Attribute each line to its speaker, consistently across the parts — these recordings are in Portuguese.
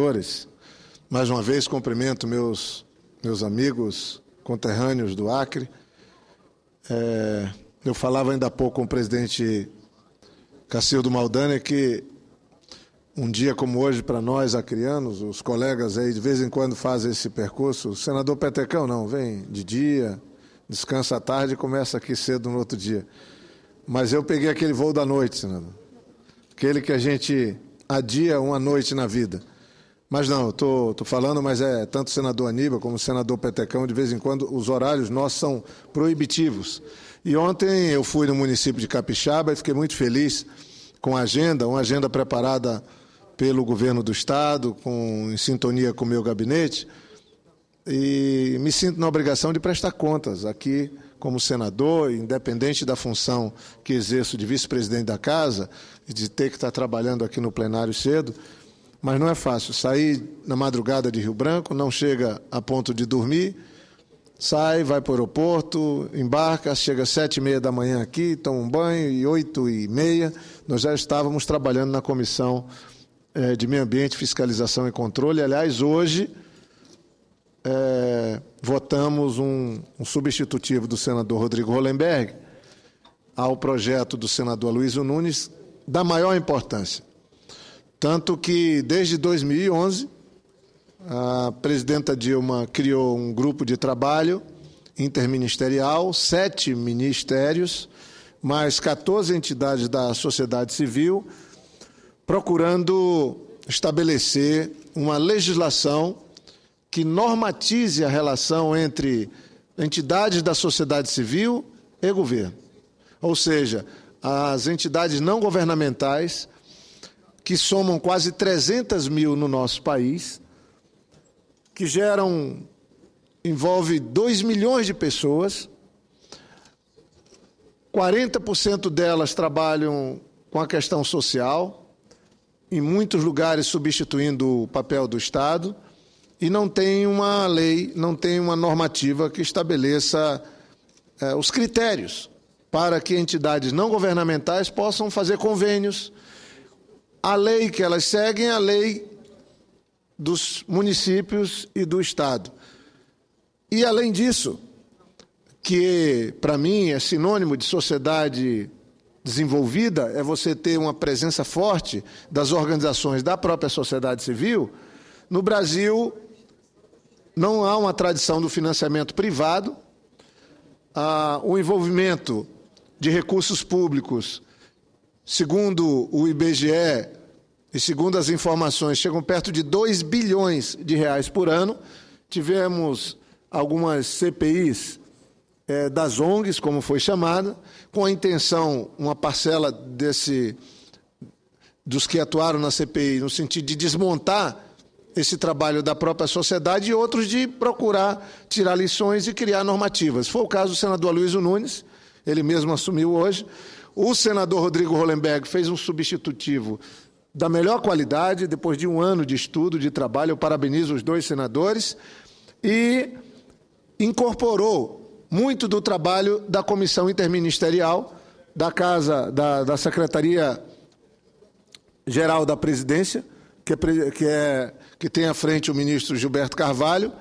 Speaker 1: senhores, mais uma vez cumprimento meus, meus amigos conterrâneos do Acre. É, eu falava ainda há pouco com o presidente Cacildo Maldani que um dia como hoje para nós acrianos, os colegas aí de vez em quando fazem esse percurso. O senador Petecão não, vem de dia, descansa à tarde e começa aqui cedo no outro dia. Mas eu peguei aquele voo da noite, senador. Aquele que a gente adia uma noite na vida. Mas não, estou falando, mas é tanto o senador Aníbal como o senador Petecão, de vez em quando, os horários nossos são proibitivos. E ontem eu fui no município de Capixaba e fiquei muito feliz com a agenda, uma agenda preparada pelo governo do Estado, com, em sintonia com o meu gabinete. E me sinto na obrigação de prestar contas aqui como senador, independente da função que exerço de vice-presidente da casa, de ter que estar trabalhando aqui no plenário cedo, mas não é fácil. Sair na madrugada de Rio Branco, não chega a ponto de dormir, sai, vai para o aeroporto, embarca, chega às sete e meia da manhã aqui, toma um banho e oito e meia nós já estávamos trabalhando na comissão é, de meio ambiente, fiscalização e controle. Aliás, hoje é, votamos um, um, substitutivo do senador Rodrigo Hollenberg ao projeto do senador Luiz Nunes da maior importância. Tanto que, desde 2011, a presidenta Dilma criou um grupo de trabalho interministerial, sete ministérios, mais 14 entidades da sociedade civil, procurando estabelecer uma legislação que normatize a relação entre entidades da sociedade civil e governo. Ou seja, as entidades não governamentais que somam quase 300 mil no nosso país, que geram, envolve 2 milhões de pessoas, 40% delas trabalham com a questão social, em muitos lugares substituindo o papel do Estado, e não tem uma lei, não tem uma normativa que estabeleça eh, os critérios para que entidades não governamentais possam fazer convênios, a lei que elas seguem é a lei dos municípios e do Estado. E, além disso, que para mim é sinônimo de sociedade desenvolvida, é você ter uma presença forte das organizações da própria sociedade civil. No Brasil, não há uma tradição do financiamento privado, o envolvimento de recursos públicos segundo o IBGE e segundo as informações, chegam perto de 2 bilhões de reais por ano. Tivemos algumas CPIs é, das ONGs, como foi chamada, com a intenção, uma parcela desse dos que atuaram na CPI, no sentido de desmontar esse trabalho da própria sociedade e outros de procurar tirar lições e criar normativas. Foi o caso do senador Luiz Nunes, ele mesmo assumiu hoje. O senador Rodrigo Hollenberg fez um substitutivo da melhor qualidade, depois de um ano de estudo, de trabalho. Eu parabenizo os dois senadores. E incorporou muito do trabalho da comissão interministerial, da Casa, da, da Secretaria Geral da Presidência, que é, que, é, que tem à frente o ministro Gilberto Carvalho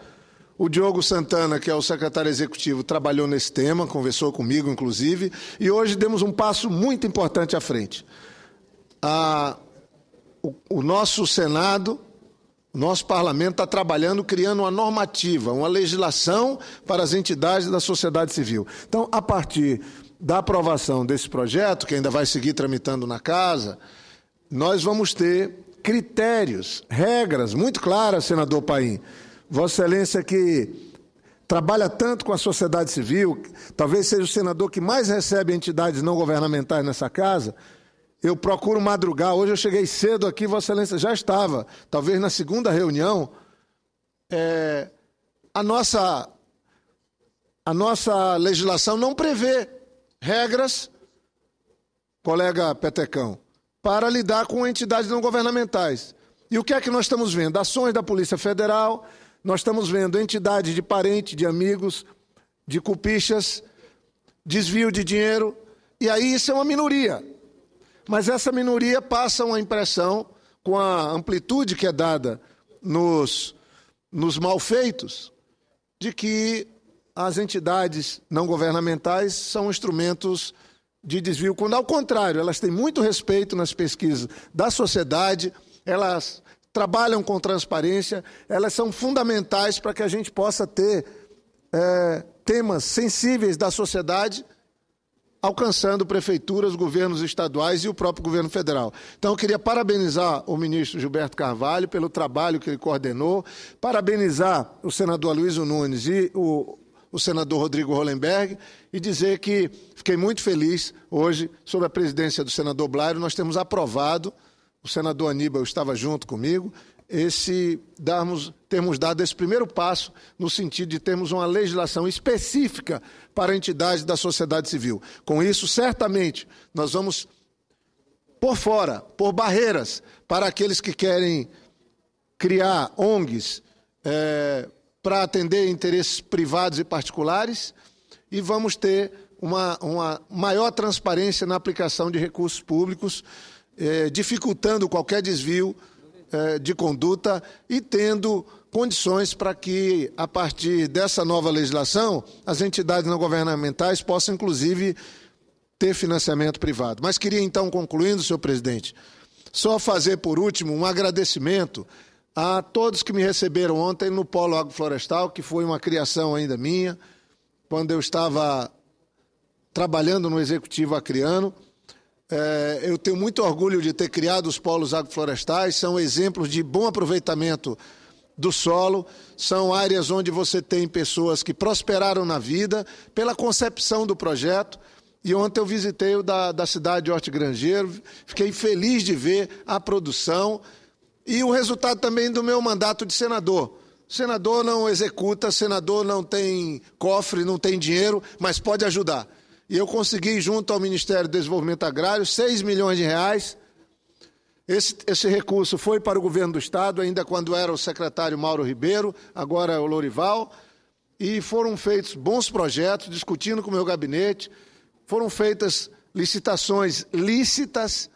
Speaker 1: o Diogo Santana, que é o secretário executivo, trabalhou nesse tema, conversou comigo, inclusive, e hoje demos um passo muito importante à frente. o, o nosso Senado, nosso parlamento, está trabalhando, criando uma normativa, uma legislação para as entidades da sociedade civil. Então, a partir da aprovação desse projeto, que ainda vai seguir tramitando na casa, nós vamos ter critérios, regras muito claras, senador Paim Vossa Excelência que trabalha tanto com a sociedade civil, talvez seja o senador que mais recebe entidades não governamentais nessa casa. Eu procuro madrugar. Hoje eu cheguei cedo aqui, Vossa Excelência já estava, talvez na segunda reunião. É, a nossa a nossa legislação não prevê regras, colega Petecão, para lidar com entidades não governamentais. E o que é que nós estamos vendo? Ações da Polícia Federal, nós estamos vendo entidades de parente, de amigos, de cupichas, desvio de dinheiro, e aí isso é uma minoria. Mas essa minoria passa uma impressão, com a amplitude que é dada nos, nos malfeitos, de que as entidades não governamentais são instrumentos de desvio, quando ao contrário, elas têm muito respeito nas pesquisas da sociedade, elas trabalham com transparência, elas são fundamentais para que a gente possa ter é, temas sensíveis da sociedade alcançando prefeituras, governos estaduais e o próprio governo federal. Então, eu queria parabenizar o ministro Gilberto Carvalho pelo trabalho que ele coordenou, parabenizar o senador Aloysio Nunes e o, o senador Rodrigo Hollenberg e dizer que fiquei muito feliz hoje, sob a presidência do senador Blairo, nós temos aprovado o senador Aníbal estava junto comigo, esse darmos, termos dado esse primeiro passo no sentido de termos uma legislação específica para entidades da sociedade civil. Com isso, certamente, nós vamos por fora, por barreiras, para aqueles que querem criar ONGs é, eh, para atender interesses privados e particulares, e vamos ter uma, uma maior transparência na aplicação de recursos públicos eh, dificultando qualquer desvio eh, de conduta e tendo condições para que, a partir dessa nova legislação, as entidades não governamentais possam, inclusive, ter financiamento privado. Mas queria, então, concluindo, senhor presidente, só fazer, por último, um agradecimento a todos que me receberam ontem no Polo Agroflorestal, que foi uma criação ainda minha, quando eu estava trabalhando no Executivo Acreano. É, eu tenho muito orgulho de ter criado os polos agroflorestais, são exemplos de bom aproveitamento do solo, são áreas onde você tem pessoas que prosperaram na vida pela concepção do projeto. E ontem eu visitei o da, da cidade de Horto Grangeiro, fiquei feliz de ver a produção e o resultado também do meu mandato de senador. Senador não executa, senador não tem cofre, não tem dinheiro, mas pode ajudar. E eu consegui, junto ao Ministério do Desenvolvimento Agrário, 6 milhões de reais. Esse, esse, recurso foi para o governo do Estado, ainda quando era o secretário Mauro Ribeiro, agora é o Lorival. E foram feitos bons projetos, discutindo com o meu gabinete. Foram feitas licitações lícitas.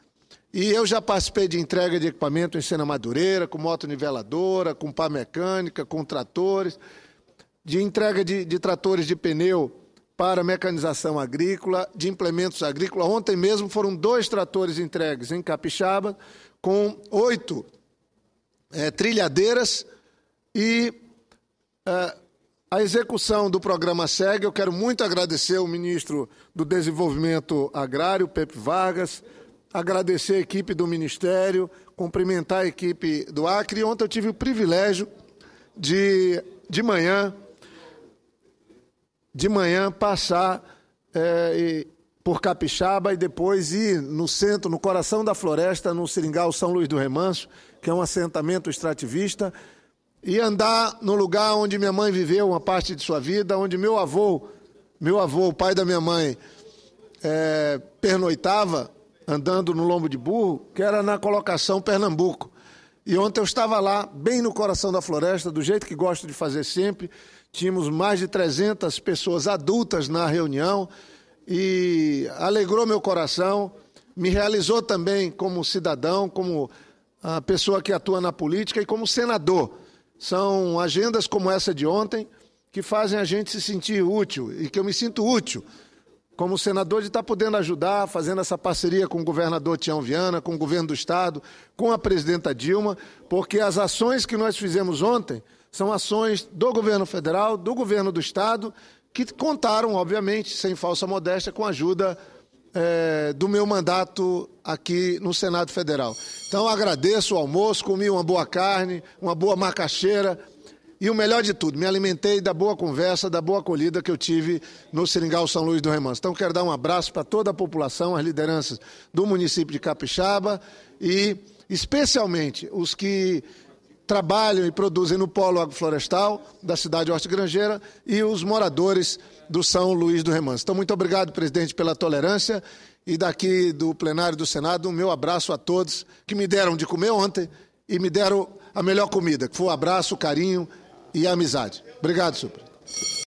Speaker 1: E eu já participei de entrega de equipamento em cena madureira, com moto niveladora, com pá mecânica, com tratores, de entrega de, de tratores de pneu para mecanização agrícola, de implementos agrícolas. Ontem mesmo foram dois tratores entregues em Capixaba, com oito é, trilhadeiras e é, a execução do programa segue. Eu quero muito agradecer o ministro do Desenvolvimento Agrário, Pepe Vargas, agradecer a equipe do Ministério, cumprimentar a equipe do Acre. Ontem eu tive o privilégio de, de manhã, de manhã passar é, por Capixaba e depois ir no centro, no coração da floresta, no Seringal São Luís do Remanso, que é um assentamento extrativista, e andar no lugar onde minha mãe viveu uma parte de sua vida, onde meu avô, meu avô, o pai da minha mãe, é, pernoitava andando no lombo de burro, que era na colocação Pernambuco. E ontem eu estava lá, bem no coração da floresta, do jeito que gosto de fazer sempre, Tínhamos mais de 300 pessoas adultas na reunião e alegrou meu coração, me realizou também como cidadão, como a ah, pessoa que atua na política e como senador. São agendas como essa de ontem que fazem a gente se sentir útil e que eu me sinto útil como senador de estar podendo ajudar, fazendo essa parceria com o governador Tião Viana, com o governo do estado, com a presidenta Dilma, porque as ações que nós fizemos ontem são ações do governo federal, do governo do estado, que contaram, obviamente, sem falsa modéstia, com a ajuda é, do meu mandato aqui no Senado Federal. Então agradeço o almoço, comi uma boa carne, uma boa macaxeira e o melhor de tudo, me alimentei da boa conversa, da boa acolhida que eu tive no Seringal São Luís do Remanso. Então quero dar um abraço para toda a população, as lideranças do município de Capixaba e especialmente os que trabalham e produzem no polo agroflorestal da cidade Grangeira e os moradores do São Luís do Remanso. Então, muito obrigado, presidente, pela tolerância e daqui do plenário do Senado, um meu abraço a todos que me deram de comer ontem e me deram a melhor comida, que foi o abraço, o carinho e a amizade. Obrigado, Supra.